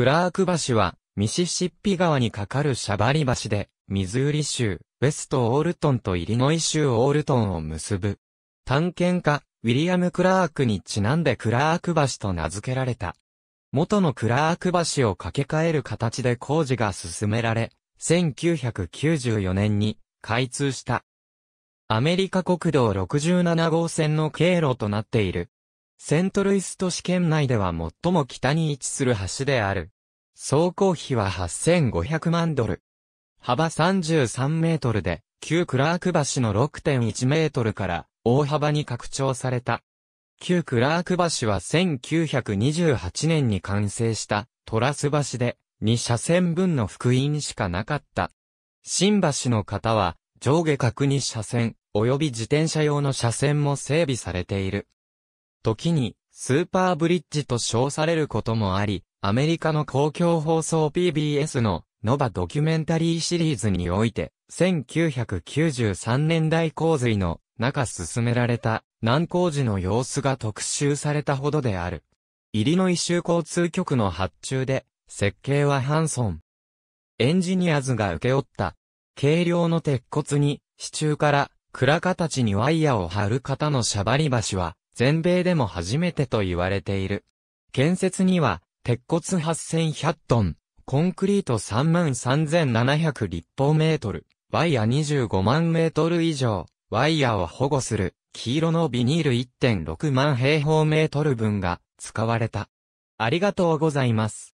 クラーク橋は、ミシシッピ川に架かるシャバリ橋で、ミズーリ州、ウェストオールトンとイリノイ州オールトンを結ぶ。探検家、ウィリアム・クラークにちなんでクラーク橋と名付けられた。元のクラーク橋を架け替える形で工事が進められ、1994年に開通した。アメリカ国道67号線の経路となっているセントルイス都市圏内では最も北に位置する橋である。走行費は8500万ドル。幅33メートルで、旧クラーク橋の6.1メートルから大幅に拡張された。旧クラーク橋は1928年に完成したトラス橋で、2車線分の福音しかなかった。新橋の方は上下各2車線、及び自転車用の車線も整備されている。時に、スーパーブリッジと称されることもあり、アメリカの公共放送 PBS のノバドキュメンタリーシリーズにおいて、1993年代洪水の中進められた難工事の様子が特集されたほどである。イリノイ州交通局の発注で、設計はハンソン。エンジニアズが受け負った、軽量の鉄骨に、支柱から、倉形にワイヤを張る方のシャバリ橋は、全米でも初めてと言われている。建設には、鉄骨8100トン、コンクリート33700立方メートル、ワイヤ25万メートル以上、ワイヤを保護する、黄色のビニール1.6万平方メートル分が使われた。ありがとうございます。